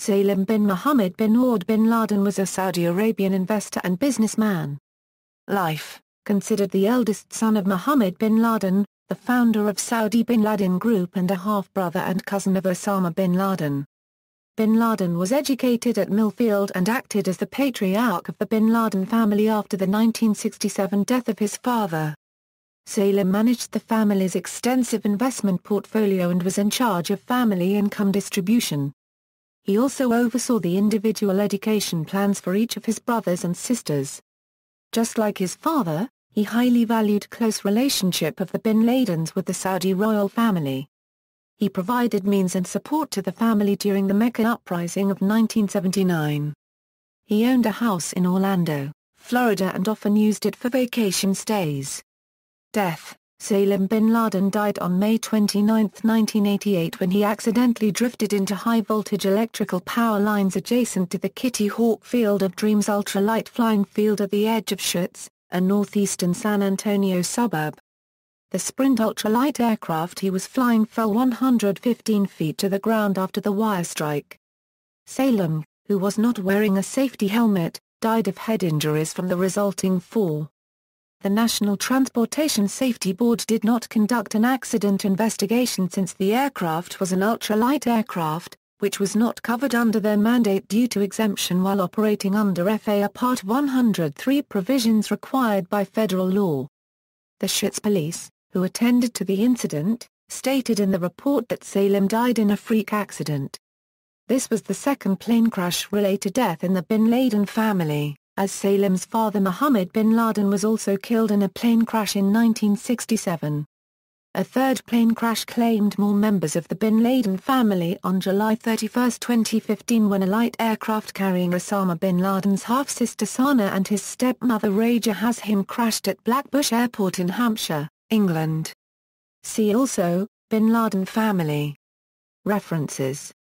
Salem bin Mohammed bin Ord bin Laden was a Saudi Arabian investor and businessman. Life, considered the eldest son of Mohammed bin Laden, the founder of Saudi bin Laden Group and a half-brother and cousin of Osama bin Laden. Bin Laden was educated at Millfield and acted as the patriarch of the bin Laden family after the 1967 death of his father. Salem managed the family's extensive investment portfolio and was in charge of family income distribution. He also oversaw the individual education plans for each of his brothers and sisters. Just like his father, he highly valued close relationship of the Bin Ladens with the Saudi royal family. He provided means and support to the family during the Mecca uprising of 1979. He owned a house in Orlando, Florida and often used it for vacation stays. Death Salem bin Laden died on May 29, 1988 when he accidentally drifted into high-voltage electrical power lines adjacent to the Kitty Hawk Field of Dreams ultralight flying field at the edge of Schutz, a northeastern San Antonio suburb. The Sprint ultralight aircraft he was flying fell 115 feet to the ground after the wire strike. Salem, who was not wearing a safety helmet, died of head injuries from the resulting fall the National Transportation Safety Board did not conduct an accident investigation since the aircraft was an ultralight aircraft, which was not covered under their mandate due to exemption while operating under FAA Part 103 provisions required by federal law. The Schutz police, who attended to the incident, stated in the report that Salem died in a freak accident. This was the second plane crash-related death in the Bin Laden family as Salem's father Mohammed bin Laden was also killed in a plane crash in 1967. A third plane crash claimed more members of the bin Laden family on July 31, 2015 when a light aircraft carrying Osama bin Laden's half-sister Sana and his stepmother Raja him crashed at Blackbush Airport in Hampshire, England. See also, Bin Laden family. References